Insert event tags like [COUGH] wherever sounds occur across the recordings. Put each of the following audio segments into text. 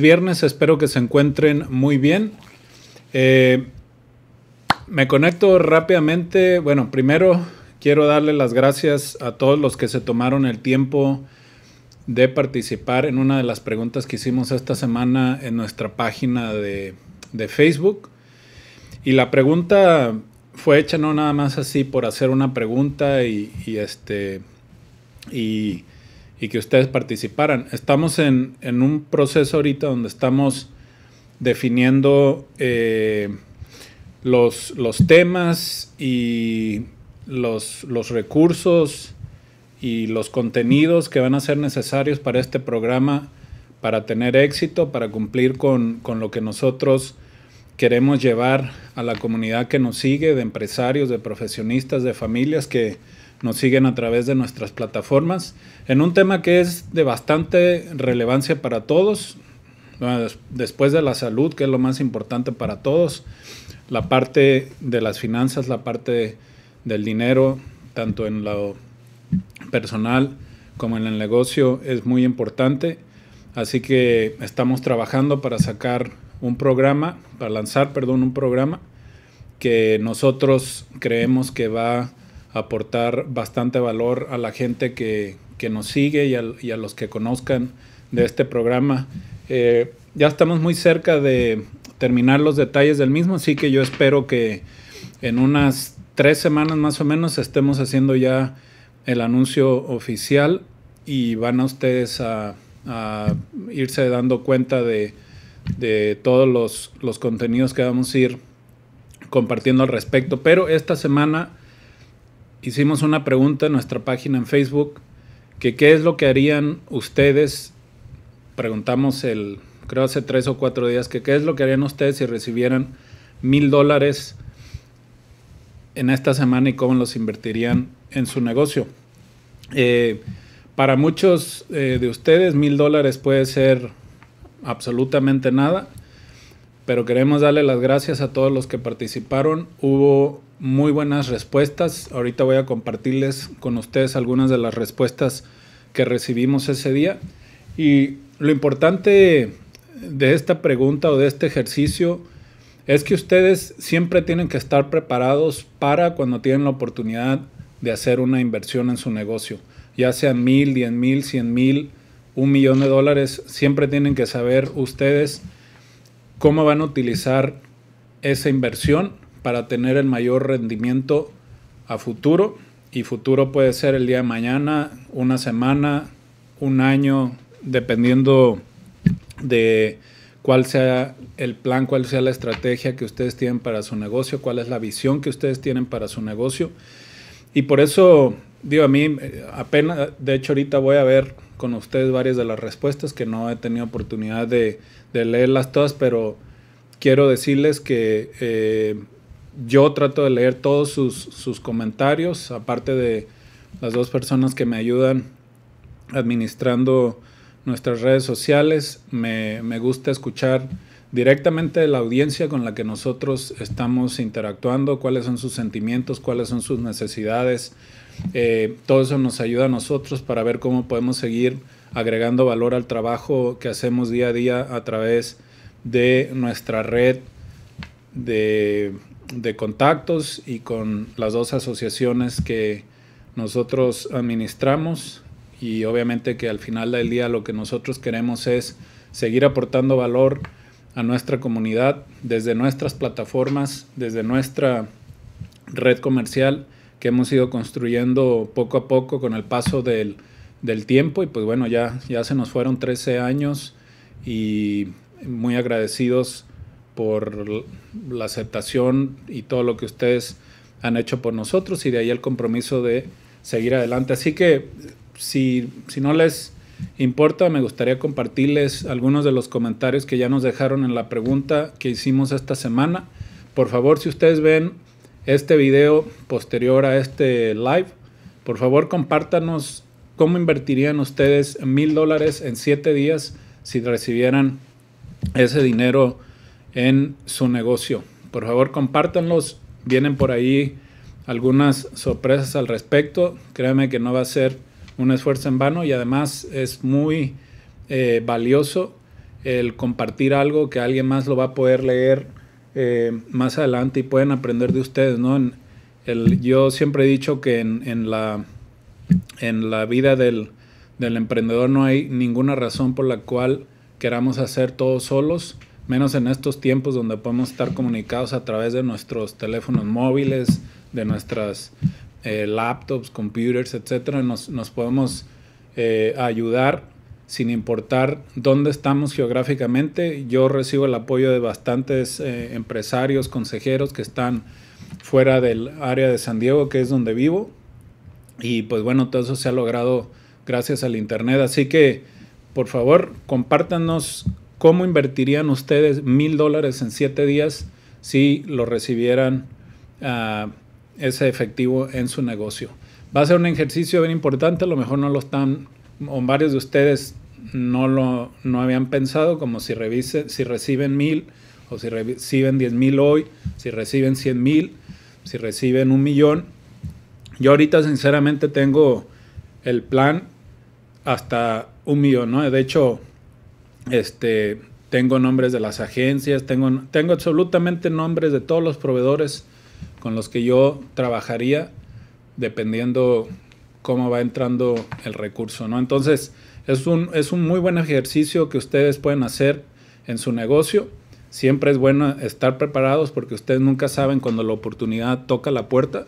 viernes, espero que se encuentren muy bien. Eh, me conecto rápidamente. Bueno, primero quiero darle las gracias a todos los que se tomaron el tiempo de participar en una de las preguntas que hicimos esta semana en nuestra página de, Facebook. Y la pregunta fue hecha no nada más así por hacer una pregunta y, y este y y que ustedes participaran. Estamos en, un proceso ahorita donde estamos definiendo eh, los, temas y los, los recursos y los contenidos que van a ser necesarios para este programa para tener éxito, para cumplir con, lo que nosotros queremos llevar a la comunidad que nos sigue, de empresarios, de profesionistas, de familias que nos siguen a través de nuestras plataformas, en un tema que es de bastante relevancia para todos, pues, después de la salud, que es lo más importante para todos, la parte de las finanzas, la parte del dinero, tanto en lo personal como en el negocio, es muy importante. Así que estamos trabajando para sacar un programa, para lanzar, perdón, un programa que nosotros creemos que va aportar bastante valor a la gente que, nos sigue y a, los que conozcan de este programa. Eh, ya estamos muy cerca de terminar los detalles del mismo, así que yo espero que en unas tres semanas más o menos estemos haciendo ya el anuncio oficial y van a ustedes a, irse dando cuenta de, todos los, los, contenidos que vamos a ir compartiendo al respecto. Pero esta semana hicimos una pregunta en nuestra página en Facebook, que qué es lo que harían ustedes, preguntamos el, creo hace tres o cuatro días, que qué es lo que harían ustedes si recibieran mil dólares en esta semana y cómo los invertirían en su negocio. Eh, para muchos eh, de ustedes, mil dólares puede ser absolutamente nada, pero queremos darle las gracias a todos los que participaron. Hubo muy buenas respuestas. Ahorita voy a compartirles con ustedes algunas de las respuestas que recibimos ese día. Y lo importante de esta pregunta o de este ejercicio es que ustedes siempre tienen que estar preparados para cuando tienen la oportunidad de hacer una inversión en su negocio, ya sea mil, diez mil, cien mil, un millón de dólares, siempre tienen que saber ustedes cómo van a utilizar esa inversión para tener el mayor rendimiento a futuro. Y futuro puede ser el día de mañana, una semana, un año, dependiendo de cuál sea el plan, cuál sea la estrategia que ustedes tienen para su negocio, cuál es la visión que ustedes tienen para su negocio. Y por eso, digo, a mí eh, apenas, de hecho ahorita voy a ver con ustedes varias de las respuestas que no he tenido oportunidad de, leerlas todas, pero quiero decirles que eh, yo trato de leer todos sus, comentarios, aparte de las dos personas que me ayudan administrando nuestras redes sociales. Me, gusta escuchar directamente la audiencia con la que nosotros estamos interactuando, cuáles son sus sentimientos, cuáles son sus necesidades. Eh, todo eso nos ayuda a nosotros para ver cómo podemos seguir agregando valor al trabajo que hacemos día a día a través de nuestra red de de contactos y con las dos asociaciones que nosotros administramos y obviamente que al final del día lo que nosotros queremos es seguir aportando valor a nuestra comunidad desde nuestras plataformas, desde nuestra red comercial que hemos ido construyendo poco a poco con el paso del, tiempo y pues bueno, ya, ya se nos fueron 13 años y muy agradecidos por la aceptación y todo lo que ustedes han hecho por nosotros y de ahí el compromiso de seguir adelante. Así que si, si no les importa, me gustaría compartirles algunos de los comentarios que ya nos dejaron en la pregunta que hicimos esta semana. Por favor, si ustedes ven este video posterior a este live, por favor compártanos cómo invertirían ustedes mil dólares en siete días si recibieran ese dinero en su negocio. Por favor, compártanlos. Vienen por ahí algunas sorpresas al respecto. Créanme que no va a ser un esfuerzo en vano y además es muy eh, valioso el compartir algo que alguien más lo va a poder leer eh, más adelante y pueden aprender de ustedes, ¿no? el, yo siempre he dicho que en, la, en la vida del, del emprendedor no hay ninguna razón por la cual queramos hacer todos solos menos en estos tiempos donde podemos estar comunicados a través de nuestros teléfonos móviles, de nuestras eh, laptops, computers, etcétera, nos, podemos eh, ayudar sin importar dónde estamos geográficamente. Yo recibo el apoyo de bastantes eh, empresarios, consejeros que están fuera del área de San Diego, que es donde vivo. Y pues bueno, todo eso se ha logrado gracias al Internet. Así que, por favor, compártanos ¿Cómo invertirían ustedes mil dólares en siete días si lo recibieran ah, ese efectivo en su negocio? Va a ser un ejercicio bien importante, a lo mejor no lo están, o varios de ustedes no lo habían pensado, como si, revise, si reciben mil o si reciben diez mil hoy, si reciben cien mil, si reciben un millón. Yo ahorita sinceramente tengo el plan hasta un millón, ¿no? De hecho, este, tengo nombres de las agencias, tengo, tengo absolutamente nombres de todos los proveedores con los que yo trabajaría dependiendo cómo va entrando el recurso, ¿no? Entonces, es un, es un muy buen ejercicio que ustedes pueden hacer en su negocio. Siempre es bueno estar preparados porque ustedes nunca saben cuando la oportunidad toca la puerta.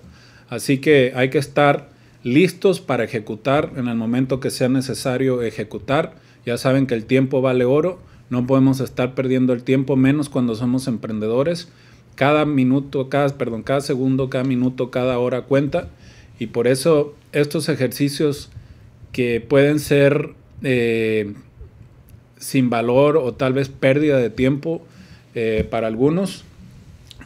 Así que hay que estar listos para ejecutar en el momento que sea necesario ejecutar ya saben que el tiempo vale oro, no podemos estar perdiendo el tiempo, menos cuando somos emprendedores. Cada minuto, cada, perdón, cada segundo, cada minuto, cada hora cuenta. Y por eso estos ejercicios que pueden ser eh, sin valor o tal vez pérdida de tiempo eh, para algunos,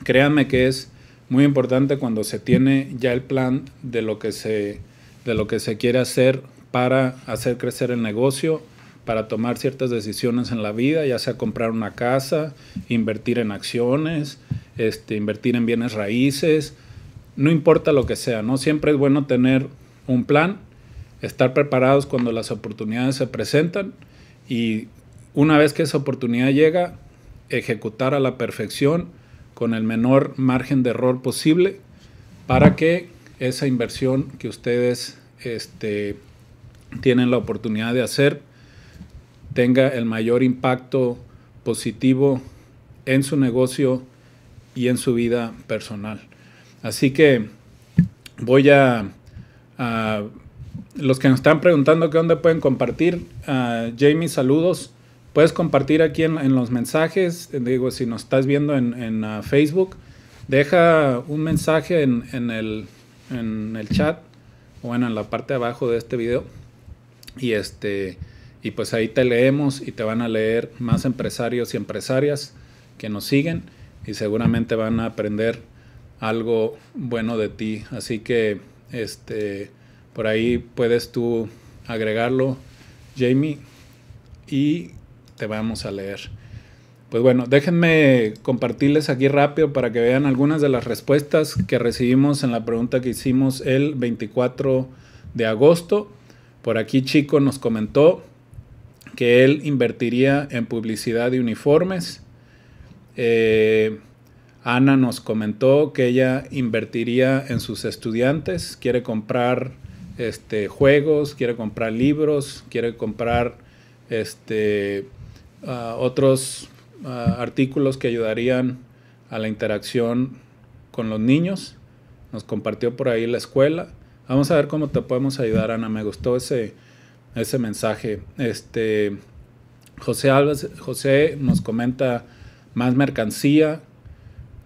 créanme que es muy importante cuando se tiene ya el plan de lo que se, de lo que se quiere hacer para hacer crecer el negocio, para tomar ciertas decisiones en la vida, ya sea comprar una casa, invertir en acciones, este, invertir en bienes raíces, no importa lo que sea, ¿no? Siempre es bueno tener un plan, estar preparados cuando las oportunidades se presentan y una vez que esa oportunidad llega, ejecutar a la perfección con el menor margen de error posible para que esa inversión que ustedes este, tienen la oportunidad de hacer tenga el mayor impacto positivo en su negocio y en su vida personal. Así que voy a, los que nos están preguntando qué onda pueden compartir, Jamie, saludos. Puedes compartir aquí en, los mensajes, digo, si nos estás viendo en, ah, Facebook, deja un mensaje en, el, chat o en la parte de abajo de este video. Y este, y pues ahí te leemos y te van a leer más empresarios y empresarias que nos siguen y seguramente van a aprender algo bueno de ti. Así que este, por ahí puedes tú agregarlo, Jamie, y te vamos a leer. Pues bueno, déjenme compartirles aquí rápido para que vean algunas de las respuestas que recibimos en la pregunta que hicimos el 24 de agosto. Por aquí Chico nos comentó, que él invertiría en publicidad de uniformes. Eh, Ana nos comentó que ella invertiría en sus estudiantes, quiere comprar este, juegos, quiere comprar libros, quiere comprar este, ah, otros ah, artículos que ayudarían a la interacción con los niños. Nos compartió por ahí la escuela. Vamos a ver cómo te podemos ayudar, Ana. Me gustó ese, ese mensaje. Este, José José nos comenta más mercancía.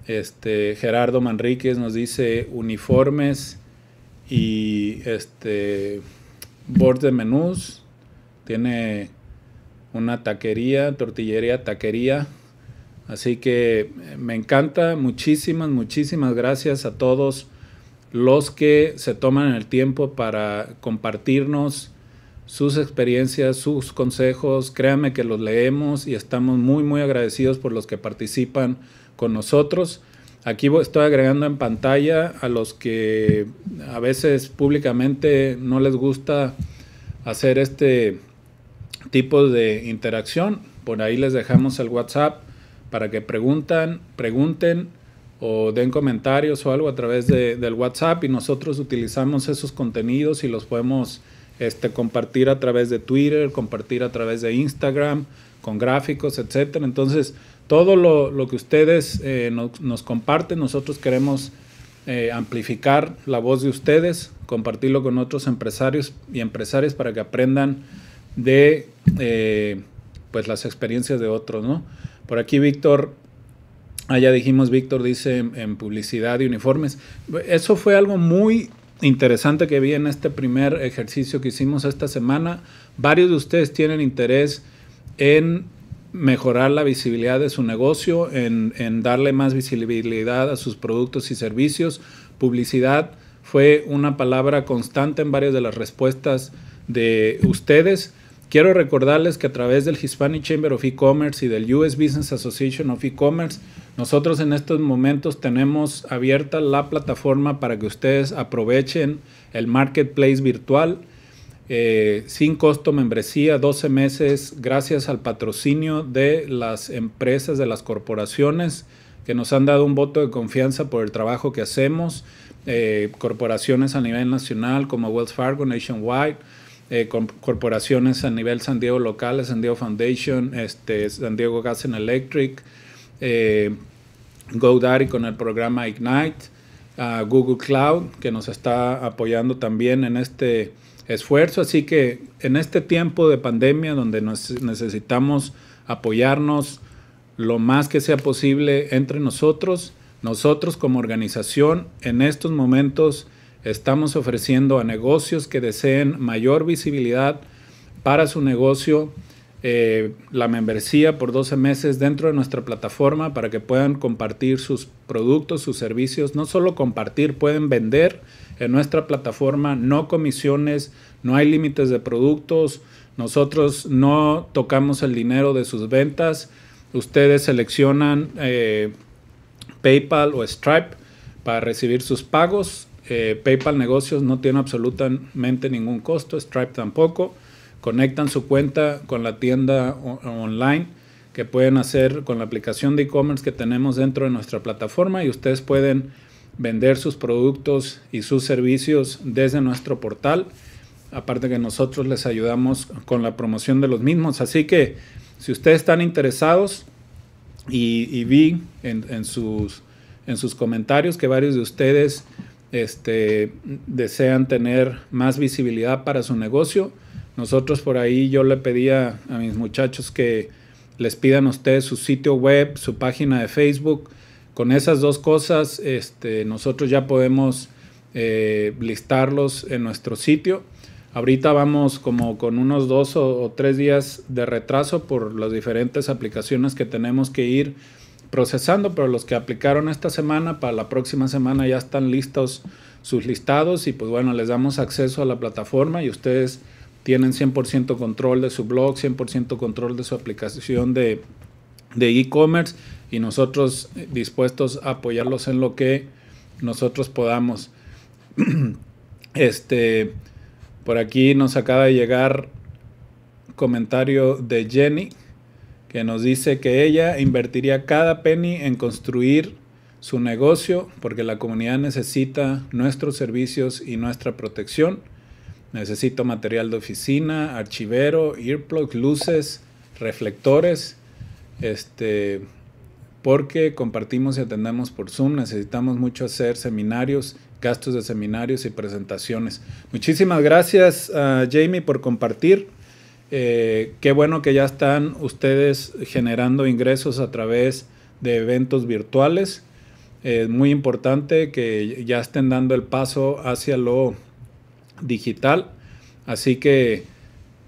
Este, Gerardo Manríquez nos dice uniformes y este de menús. Tiene una taquería, tortillería, taquería. Así que me encanta. Muchísimas, muchísimas gracias a todos los que se toman el tiempo para compartirnos sus experiencias, sus consejos. Créanme que los leemos y estamos muy, muy agradecidos por los que participan con nosotros. Aquí estoy agregando en pantalla a los que a veces públicamente no les gusta hacer este tipo de interacción. Por ahí les dejamos el WhatsApp para que pregunten, pregunten o den comentarios o algo a través del WhatsApp y nosotros utilizamos esos contenidos y los podemos este, compartir a través de Twitter, compartir a través de Instagram, con gráficos, etcétera. Entonces, todo lo, que ustedes eh, nos comparten, nosotros queremos eh, amplificar la voz de ustedes, compartirlo con otros empresarios y empresarias para que aprendan de eh, pues las experiencias de otros, ¿no? Por aquí Víctor, allá dijimos, Víctor dice en, en publicidad y uniformes. Eso fue algo muy interesante que vi en este primer ejercicio que hicimos esta semana. Varios de ustedes tienen interés en mejorar la visibilidad de su negocio, en, darle más visibilidad a sus productos y servicios. Publicidad fue una palabra constante en varias de las respuestas de ustedes. Quiero recordarles que a través del Hispanic Chamber of E-Commerce y del US Business Association of E-Commerce nosotros en estos momentos tenemos abierta la plataforma para que ustedes aprovechen el marketplace virtual eh, sin costo membresía, 12 meses, gracias al patrocinio de las empresas, de las corporaciones que nos han dado un voto de confianza por el trabajo que hacemos, eh, corporaciones a nivel nacional como Wells Fargo, Nationwide, eh, corporaciones a nivel San Diego locales, San Diego Foundation, este, San Diego Gas and Electric, eh, GoDaddy con el programa Ignite, Google Cloud, que nos está apoyando también en este esfuerzo. Así que en este tiempo de pandemia donde necesitamos apoyarnos lo más que sea posible entre nosotros, nosotros como organización en estos momentos estamos ofreciendo a negocios que deseen mayor visibilidad para su negocio eh, la membresía por 12 meses dentro de nuestra plataforma para que puedan compartir sus productos, sus servicios. No solo compartir, pueden vender en nuestra plataforma, no comisiones, no hay límites de productos. Nosotros no tocamos el dinero de sus ventas. Ustedes seleccionan eh, PayPal o Stripe para recibir sus pagos. Eh, PayPal Negocios no tiene absolutamente ningún costo, Stripe tampoco conectan su cuenta con la tienda online que pueden hacer con la aplicación de e-commerce que tenemos dentro de nuestra plataforma y ustedes pueden vender sus productos y sus servicios desde nuestro portal. Aparte que nosotros les ayudamos con la promoción de los mismos. Así que si ustedes están interesados y, vi en, sus, comentarios que varios de ustedes este, desean tener más visibilidad para su negocio, nosotros por ahí yo le pedía a mis muchachos que les pidan a ustedes su sitio web, su página de Facebook. Con esas dos cosas este, nosotros ya podemos eh, listarlos en nuestro sitio. Ahorita vamos como con unos dos o, o, tres días de retraso por las diferentes aplicaciones que tenemos que ir procesando, pero los que aplicaron esta semana, para la próxima semana ya están listos sus listados y pues bueno, les damos acceso a la plataforma y ustedes tienen 100% control de su blog, 100% control de su aplicación de e-commerce y nosotros eh, dispuestos a apoyarlos en lo que nosotros podamos. [CLEARS THROAT] Este, por aquí nos acaba de llegar comentario de Jenny que nos dice que ella invertiría cada penny en construir su negocio porque la comunidad necesita nuestros servicios y nuestra protección. Necesito material de oficina, archivero, earplugs, luces, reflectores. Este, porque compartimos y atendemos por Zoom. Necesitamos mucho hacer seminarios, gastos de seminarios y presentaciones. Muchísimas gracias, a ah, Jamie, por compartir. Eh, qué bueno que ya están ustedes generando ingresos a través de eventos virtuales. Es muy importante que ya estén dando el paso hacia lo digital. Así que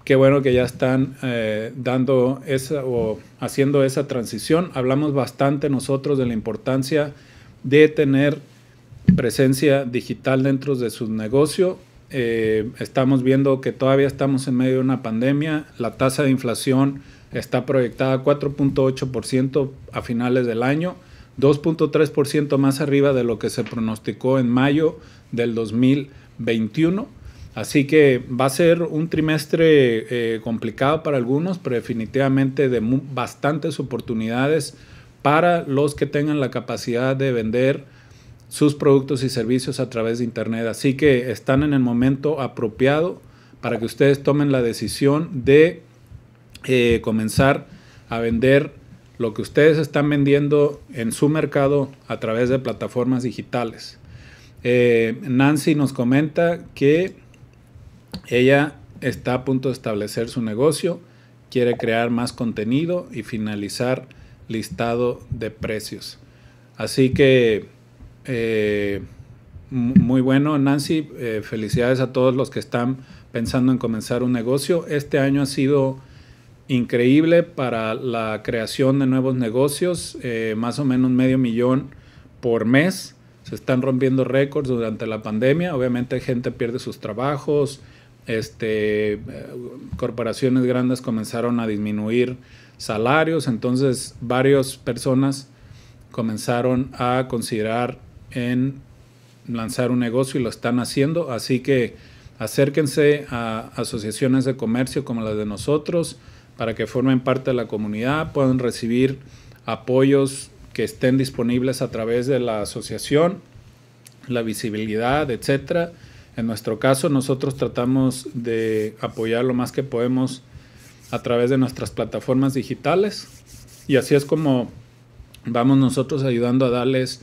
qué bueno que ya están eh, dando esa o haciendo esa transición. Hablamos bastante nosotros de la importancia de tener presencia digital dentro de su negocio. Eh, estamos viendo que todavía estamos en medio de una pandemia. La tasa de inflación está proyectada a 4.8% a finales del año, 2.3% más arriba de lo que se pronosticó en mayo del 2021 Así que va a ser un trimestre eh, complicado para algunos, pero definitivamente de bastantes oportunidades para los que tengan la capacidad de vender sus productos y servicios a través de Internet. Así que están en el momento apropiado para que ustedes tomen la decisión de eh, comenzar a vender lo que ustedes están vendiendo en su mercado a través de plataformas digitales. Eh, Nancy nos comenta que ella está a punto de establecer su negocio, quiere crear más contenido y finalizar listado de precios. Así que eh, muy bueno, Nancy. Eh, felicidades a todos los que están pensando en comenzar un negocio. Este año ha sido increíble para la creación de nuevos negocios, eh, más o menos un medio millón por mes. Se están rompiendo récords durante la pandemia. Obviamente gente pierde sus trabajos, este, eh, corporaciones grandes comenzaron a disminuir salarios, entonces varias personas comenzaron a considerar en lanzar un negocio y lo están haciendo, así que acérquense a asociaciones de comercio como las de nosotros para que formen parte de la comunidad, puedan recibir apoyos que estén disponibles a través de la asociación, la visibilidad, etcétera. En nuestro caso, nosotros tratamos de apoyar lo más que podemos a través de nuestras plataformas digitales y así es como vamos nosotros ayudando a darles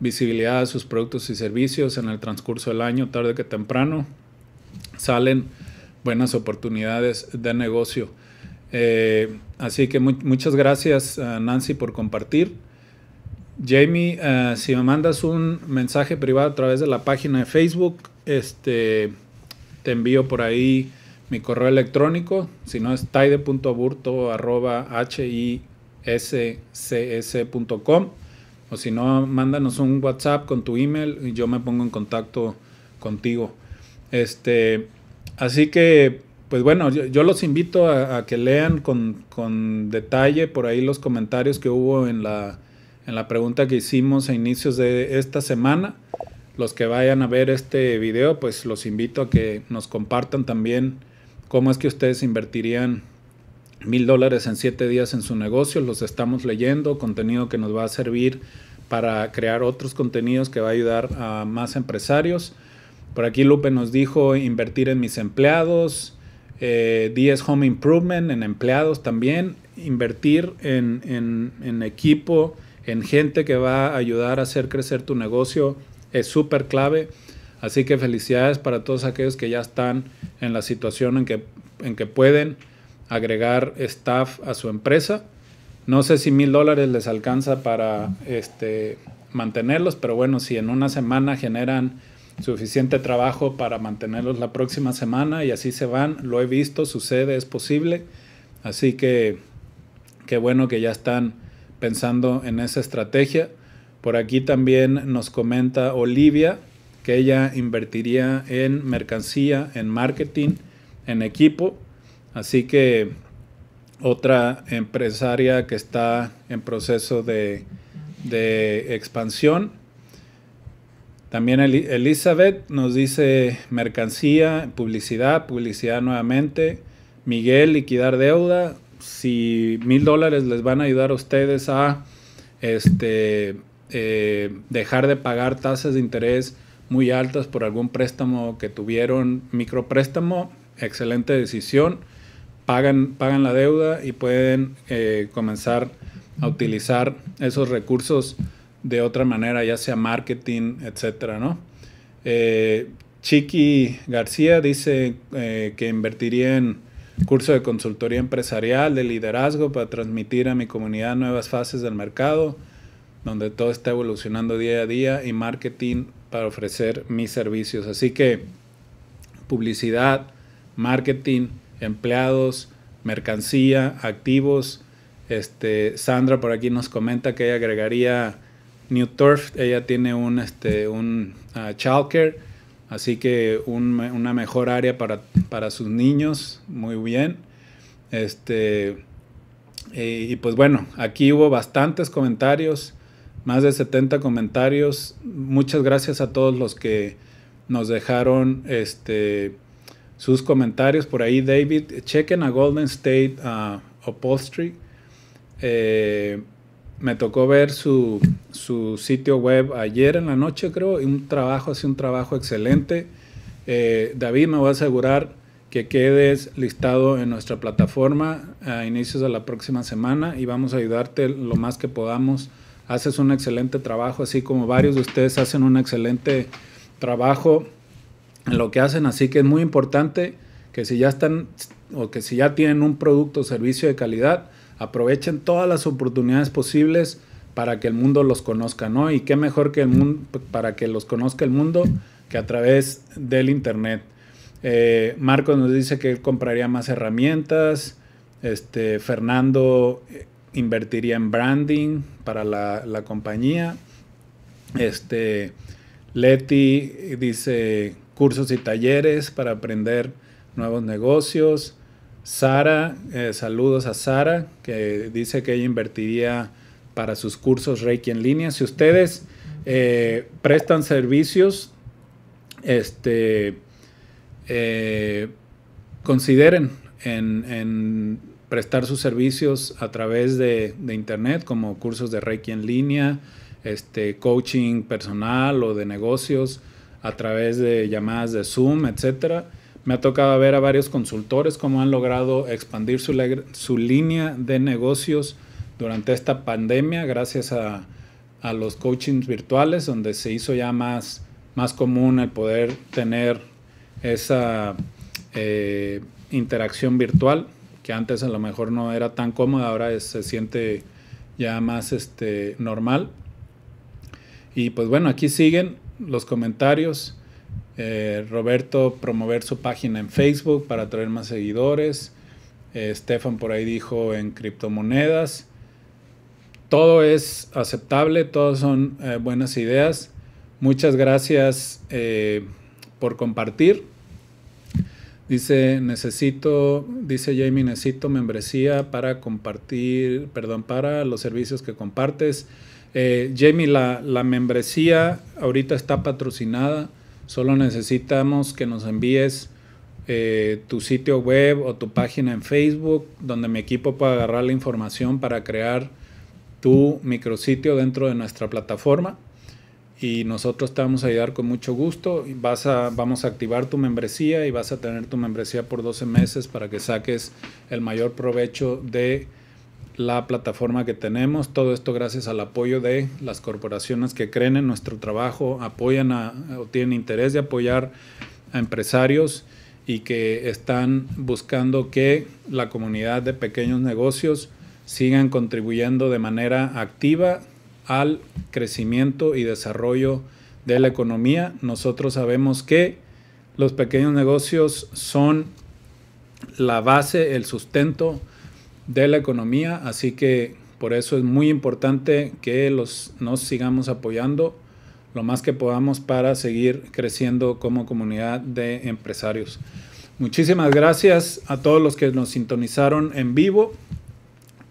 visibilidad a sus productos y servicios en el transcurso del año, tarde que temprano, salen buenas oportunidades de negocio. Eh, así que muchas gracias a Nancy por compartir. Jamie, eh, si me mandas un mensaje privado a través de la página de Facebook, este, te envío por ahí mi correo electrónico. Si no es taide.aburto.hiscs.com. O si no, mándanos un WhatsApp con tu email y yo me pongo en contacto contigo. Este, así que, pues bueno, yo, los invito a, que lean con, con detalle por ahí los comentarios que hubo en la en la pregunta que hicimos a inicios de esta semana. Los que vayan a ver este video, pues los invito a que nos compartan también cómo es que ustedes invertirían mil dólares en siete días en su negocio. Los estamos leyendo, contenido que nos va a servir para crear otros contenidos que va a ayudar a más empresarios. Por aquí Lupe nos dijo invertir en mis empleados, 10 eh, Home Improvement, en empleados también, invertir en equipo en gente que va a ayudar a hacer crecer tu negocio es súper clave. Así que felicidades para todos aquellos que ya están en la situación en que, en que pueden agregar staff a su empresa. No sé si mil dólares les alcanza para este, mantenerlos, pero bueno, si en una semana generan suficiente trabajo para mantenerlos la próxima semana y así se van, lo he visto, sucede, es posible. Así que qué bueno que ya están pensando en esa estrategia. Por aquí también nos comenta Olivia que ella invertiría en mercancía, en marketing, en equipo. Así que otra empresaria que está en proceso de, de expansión. También Elizabeth nos dice mercancía, publicidad, publicidad nuevamente. Miguel, liquidar deuda si mil dólares les van a ayudar a ustedes a este, eh, dejar de pagar tasas de interés muy altas por algún préstamo que tuvieron, micropréstamo, excelente decisión, pagan, pagan la deuda y pueden eh, comenzar a utilizar esos recursos de otra manera, ya sea marketing, etcétera, ¿no? Eh, Chiqui García dice que invertiría en curso de consultoría empresarial, de liderazgo para transmitir a mi comunidad nuevas fases del mercado, donde todo está evolucionando día a día, y marketing para ofrecer mis servicios. Así que publicidad, marketing, empleados, mercancía, activos. Este, Sandra por aquí nos comenta que ella agregaría New Turf, ella tiene un, este, un uh, childcare Así que una mejor área para, sus niños, muy bien. Este, eh, y, pues bueno, aquí hubo bastantes comentarios, más de 70 comentarios. Muchas gracias a todos los que nos dejaron este, sus comentarios por ahí. David, chequen a Golden State uh, eh, me tocó ver su, sitio web ayer en la noche, creo, y un trabajo, hace un trabajo excelente. Eh, David, me voy a asegurar que quedes listado en nuestra plataforma a inicios de la próxima semana y vamos a ayudarte lo más que podamos. Haces un excelente trabajo, así como varios de ustedes hacen un excelente trabajo en lo que hacen, así que es muy importante que si ya están o que si ya tienen un producto o servicio de calidad, aprovechen todas las oportunidades posibles para que el mundo los conozca, ¿no? Y qué mejor que el mundo, para que los conozca el mundo que a través del Internet. Eh, Marcos nos dice que compraría más herramientas, este, Fernando eh, invertiría en branding para la, la compañía, este, Leti dice cursos y talleres para aprender nuevos negocios, Sara, eh, saludos a Sara, que dice que ella invertiría para sus cursos Reiki en línea. Si ustedes eh, prestan servicios, este, eh, consideren en, prestar sus servicios a través de, de, internet, como cursos de Reiki en línea, este, coaching personal o de negocios, a través de llamadas de Zoom, etcétera me ha tocado ver a varios consultores cómo han logrado expandir su, línea de negocios durante esta pandemia gracias a, los coachings virtuales, donde se hizo ya más, más común el poder tener esa eh, interacción virtual, que antes a lo mejor no era tan cómoda, ahora se siente ya más este, normal. Y pues bueno, aquí siguen los comentarios. Eh, Roberto promover su página en Facebook para atraer más seguidores. Eh, Stefan por ahí dijo en criptomonedas. Todo es aceptable, todas son eh, buenas ideas. Muchas gracias por compartir. Dice, necesito, dice Jamie, necesito membresía para compartir, perdón, para los servicios que compartes. Jamie, la, la membresía ahorita está patrocinada Solo necesitamos que nos envíes eh, tu sitio web o tu página en Facebook, donde mi equipo pueda agarrar la información para crear tu micrositio dentro de nuestra plataforma. Y nosotros te vamos a ayudar con mucho gusto. Vas a, vamos a activar tu membresía y vas a tener tu membresía por 12 meses para que saques el mayor provecho de la plataforma que tenemos. Todo esto gracias al apoyo de las corporaciones que creen en nuestro trabajo, apoyan o tienen interés de apoyar a empresarios y que están buscando que la comunidad de pequeños negocios sigan contribuyendo de manera activa al crecimiento y desarrollo de la economía. Nosotros sabemos que los pequeños negocios son la base, el sustento, de la economía, así que por eso es muy importante que los, nos sigamos apoyando lo más que podamos para seguir creciendo como comunidad de empresarios. Muchísimas gracias a todos los que nos sintonizaron en vivo.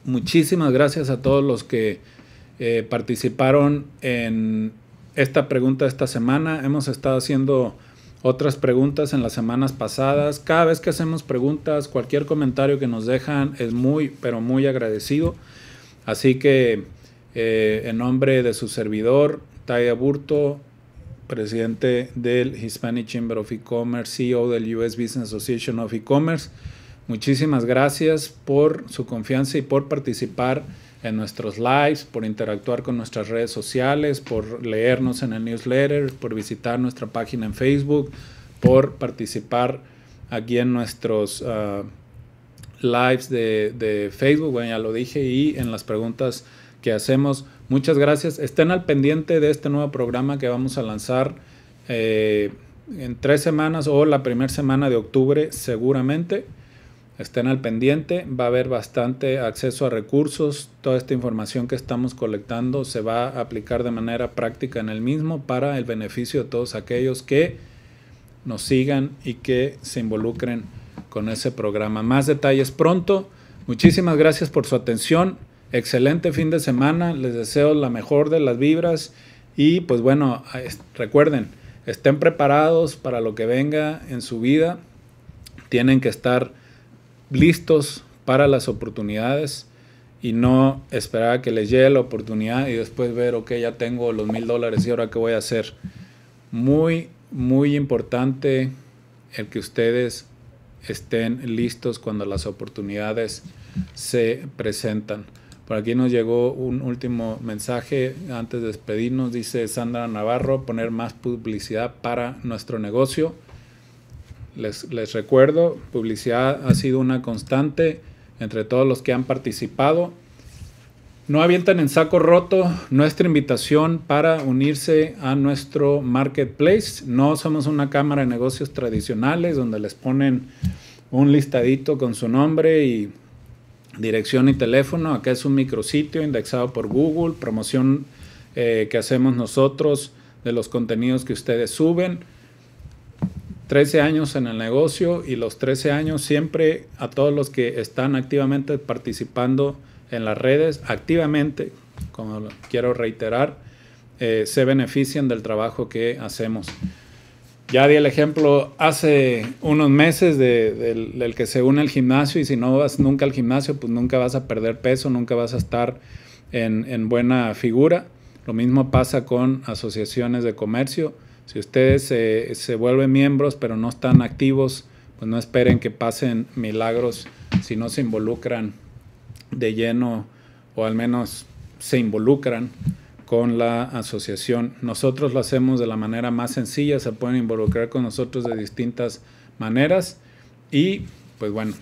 Muchísimas gracias a todos los que eh, participaron en esta pregunta esta semana. Hemos estado haciendo otras preguntas en las semanas pasadas. Cada vez que hacemos preguntas, cualquier comentario que nos dejan es muy, pero muy agradecido. Así que eh, en nombre de su servidor, Taya Burto, presidente del Hispanic Chamber of E-Commerce, CEO del US Business Association of E-Commerce, muchísimas gracias por su confianza y por participar en nuestros lives, por interactuar con nuestras redes sociales, por leernos en el newsletter, por visitar nuestra página en Facebook, por participar aquí en nuestros ah, lives de, Facebook, bueno, ya lo dije, y en las preguntas que hacemos. Muchas gracias. Estén al pendiente de este nuevo programa que vamos a lanzar eh, en tres semanas o la primera semana de octubre seguramente estén al pendiente, va a haber bastante acceso a recursos, toda esta información que estamos colectando se va a aplicar de manera práctica en el mismo para el beneficio de todos aquellos que nos sigan y que se involucren con ese programa. Más detalles pronto. Muchísimas gracias por su atención. Excelente fin de semana. Les deseo la mejor de las vibras. Y pues bueno, eh, recuerden, estén preparados para lo que venga en su vida. Tienen que estar listos para las oportunidades y no esperar a que les llegue la oportunidad y después ver, ok, ya tengo los mil dólares y ahora qué voy a hacer. Muy, muy importante el que ustedes estén listos cuando las oportunidades se presentan. Por aquí nos llegó un último mensaje antes de despedirnos. Dice Sandra Navarro, poner más publicidad para nuestro negocio. Les, recuerdo, publicidad ha sido una constante entre todos los que han participado. No avientan en saco roto nuestra invitación para unirse a nuestro marketplace. No somos una cámara de negocios tradicionales donde les ponen un listadito con su nombre y dirección y teléfono. Acá es un micrositio indexado por Google, promoción eh, que hacemos nosotros de los contenidos que ustedes suben. 13 años en el negocio y los 13 años siempre a todos los que están activamente participando en las redes, activamente, como quiero reiterar, eh, se benefician del trabajo que hacemos. Ya di el ejemplo hace unos meses del, que se une al gimnasio y si no vas nunca al gimnasio, pues nunca vas a perder peso, nunca vas a estar en buena figura. Lo mismo pasa con asociaciones de comercio. Si ustedes se vuelven miembros pero no están activos, pues no esperen que pasen milagros si no se involucran de lleno o al menos se involucran con la asociación. Nosotros lo hacemos de la manera más sencilla, se pueden involucrar con nosotros de distintas maneras y pues bueno,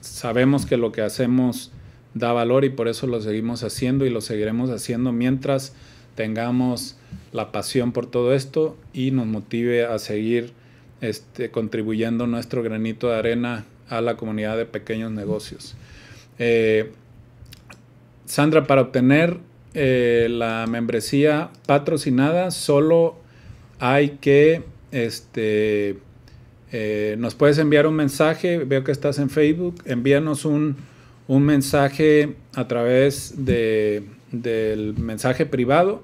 sabemos que lo que hacemos da valor y por eso lo seguimos haciendo y lo seguiremos haciendo mientras tengamos la pasión por todo esto y nos motive a seguir este, contribuyendo nuestro granito de arena a la comunidad de pequeños negocios. Eh, Sandra, para obtener eh, la membresía patrocinada, solo hay que, este, eh, nos puedes enviar un mensaje, veo que estás en Facebook, envíanos un, mensaje a través del mensaje privado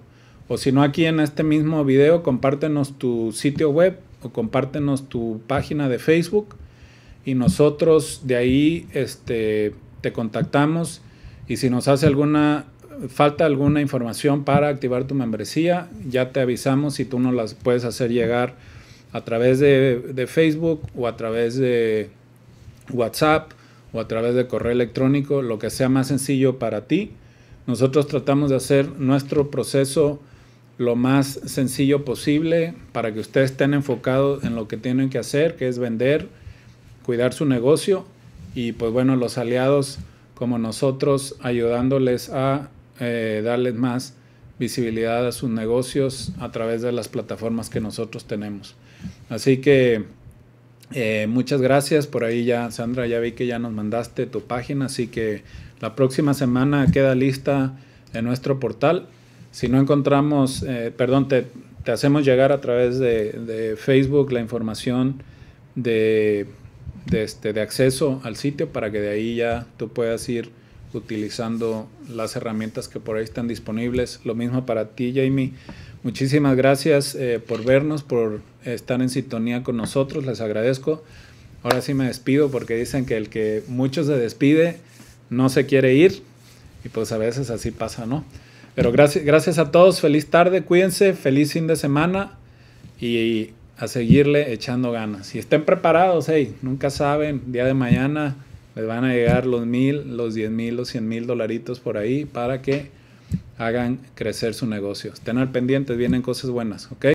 o si no, aquí en este mismo video, compártenos tu sitio web o compártenos tu página de Facebook y nosotros de ahí este, te contactamos y si nos hace alguna falta alguna información para activar tu membresía, ya te avisamos si tú nos las puedes hacer llegar a través de Facebook o a través de WhatsApp o a través de correo electrónico, lo que sea más sencillo para ti. Nosotros tratamos de hacer nuestro proceso lo más sencillo posible para que ustedes estén enfocados en lo que tienen que hacer, que es vender, cuidar su negocio y pues bueno, los aliados como nosotros ayudándoles a eh, darles más visibilidad a sus negocios a través de las plataformas que nosotros tenemos. Así que eh, muchas gracias. Por ahí ya, Sandra, ya vi que ya nos mandaste tu página, así que la próxima semana queda lista en nuestro portal si no encontramos, eh, perdón, te, hacemos llegar a través de, Facebook la información de, este, de acceso al sitio para que de ahí ya tú puedas ir utilizando las herramientas que por ahí están disponibles. Lo mismo para ti, Jamie. Muchísimas gracias eh, por vernos, por estar en sintonía con nosotros. Les agradezco. Ahora sí me despido porque dicen que el que mucho se despide no se quiere ir. Y pues a veces así pasa, ¿no? Pero gracias, gracias a todos, feliz tarde, cuídense, feliz fin de semana y a seguirle echando ganas. Y estén preparados, hey, nunca saben, día de mañana les van a llegar los mil, los diez mil, los cien mil dolaritos por ahí para que hagan crecer su negocio. Estén al pendiente, vienen cosas buenas, ¿ok?